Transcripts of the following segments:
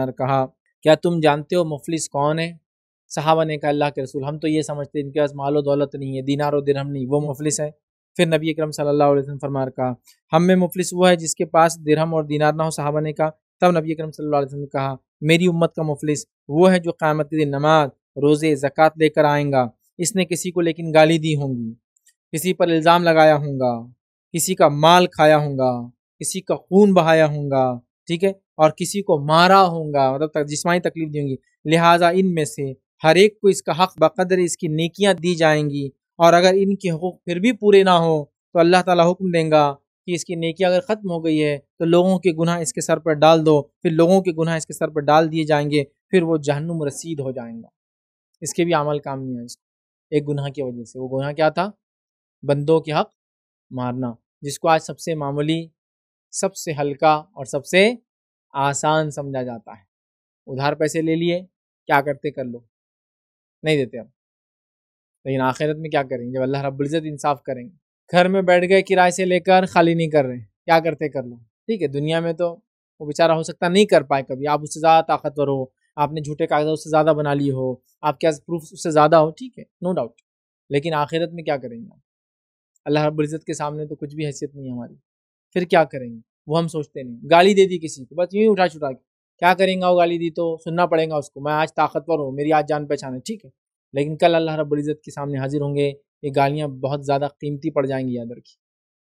कहा क्या तुम जानते हो मुफलिस कौन है सहाबा ने कहा अल्लाह के रसूल हम तो ये समझते हैं इनके पास मालो दौलत नहीं है दीनार और दिरहम नहीं वो मुफलिस है फिर नबी अक्रम सल्लल्लाहु अलैहि वसल्लम फरमार कहा हम में मुफलिस वो है जिसके पास दिरहम और दीनार ना हो सहाबा ने कहा तब नबी अक्रम सल्लल्लाहु अलैहि वसल्लम ने कहा मेरी उम्मत का मुफलिस वो है जो क़्यामत के दिन नमाज रोज़े ज़क़़त लेकर आएगा इसने किसी को लेकिन गाली दी होंगी किसी पर इल्ज़ाम लगाया होंगा किसी का माल खाया होंगा किसी का खून बहाया होंगा ठीक है और किसी को मारा होगा मतलब तक जिसमानी तकलीफ दी होंगी लिहाजा इनमें से हर एक को इसका हक बकदर इसकी नेकियां दी जाएंगी और अगर इनके हकूक फिर भी पूरे ना हो तो अल्लाह ताला हुक्म देगा कि इसकी नेकी अगर ख़त्म हो गई है तो लोगों के गुनाह इसके सर पर डाल दो फिर लोगों के गुनाह इसके सर पर डाल दिए जाएंगे फिर वो जहनुम रसीद हो जाएगा इसके भी अमल काम नहीं है इसको एक गुनाह की वजह से वो गुनाह क्या था बंदों के हक मारना जिसको आज सबसे मामूली सबसे हल्का और सबसे आसान समझा जाता है उधार पैसे ले लिए क्या करते कर लो नहीं देते हम लेकिन आखिरत में क्या करेंगे जब अल्लाह रबुल्ज़त इंसाफ करेंगे घर में बैठ गए किराए से लेकर खाली नहीं कर रहे क्या करते कर लो ठीक है दुनिया में तो वो बेचारा हो सकता नहीं कर पाए कभी आप उससे ज़्यादा ताकतवर हो आपने झूठे कागजात उससे ज़्यादा बना लिए हो आपके पास प्रूफ उससे ज़्यादा हो ठीक है नो डाउट लेकिन आखिरत में क्या करेंगे आप अल्लाह रबुल्ज़त के सामने तो कुछ भी हैसियत नहीं है हमारी फिर क्या करेंगे वो हम सोचते नहीं गाली दे दी किसी को बस यूँ उठा छुटा के क्या करेंगे वो गाली दी तो सुनना पड़ेगा उसको मैं आज ताकतवर हूँ मेरी आज जान पहचान है ठीक है लेकिन कल अल्लाह इज़्ज़त के सामने हाजिर होंगे ये गालियाँ बहुत ज़्यादा कीमती पड़ जाएंगी याद रखी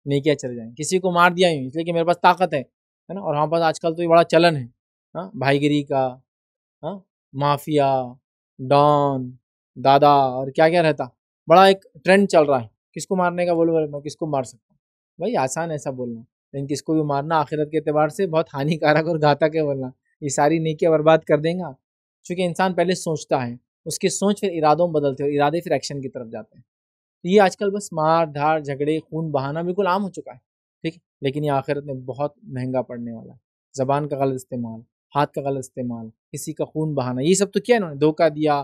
नहीं क्या चले जाएंगे किसी को मार दिया यूँ इसलिए कि मेरे पास ताकत है है ना और हमारे पास आजकल तो ये बड़ा चलन है हाँ भाईगिरी का हाँ माफिया डॉन दादा और क्या क्या रहता बड़ा एक ट्रेंड चल रहा है किसको मारने का बोलो मैं किसको मार सकता हूँ भाई आसान है ऐसा बोलना लेकिन तो किसको भी मारना आखिरत के अतबार से बहुत हानिकारक और घातक है वरना ये सारी नेकियाँ बर्बाद कर देंगे चूँकि इंसान पहले सोचता है उसकी सोच फिर इरादों में बदलते हैं और इरादे फिर एक्शन की तरफ जाते हैं तो ये आजकल बस मार धार झगड़े खून बहाना बिल्कुल आम हो चुका है ठीक है लेकिन ये आखिरत में बहुत महंगा पड़ने वाला है ज़बान का गलत इस्तेमाल हाथ का गलत इस्तेमाल किसी का खून बहाना ये सब तो किया इन्होंने धोखा दिया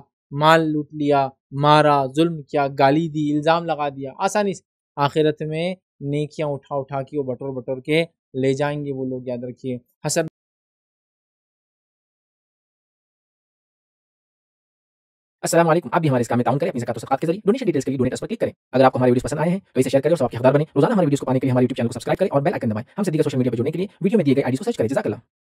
माल लूट लिया मारा जुल्म किया गाली दी इल्ज़ाम लगा दिया आसानी से आखिरत में नेकियां उठा उठा के वो बटोर बटोर के ले जाएंगे वो लोग याद रखिए हसन असलम आप भी हमारे इस काम में ताउन करें अपनी जकात के जरिए डोनेशन डिटेल्स के लिए डोनेट पर क्लिक करें अगर आपको हमारी वीडियो पसंद आए हैं तो इसे शेयर करें और आपके हकदार बने रोजाना हमारे वीडियो को पाने के लिए हमारे यूट्यूब चैनल को सब्सक्राइब करें और बेल आइकन दबाएं हम सीधे सोशल मीडिया पर जुड़ने के लिए वीडियो में दिए गए आईडी को सर्च करें जजाकला